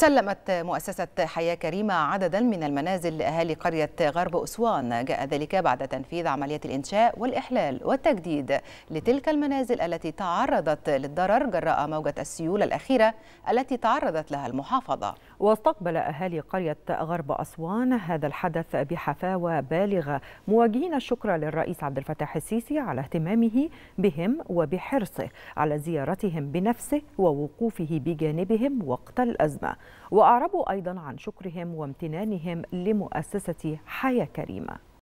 سلمت مؤسسة حياة كريمة عددا من المنازل لأهالي قرية غرب أسوان جاء ذلك بعد تنفيذ عملية الإنشاء والإحلال والتجديد لتلك المنازل التي تعرضت للضرر جراء موجة السيول الأخيرة التي تعرضت لها المحافظة واستقبل أهالي قرية غرب أسوان هذا الحدث بحفاوة بالغة مواجهين الشكر للرئيس عبد الفتاح السيسي على اهتمامه بهم وبحرصه على زيارتهم بنفسه ووقوفه بجانبهم وقت الأزمة وأعربوا أيضا عن شكرهم وامتنانهم لمؤسسة حياة كريمة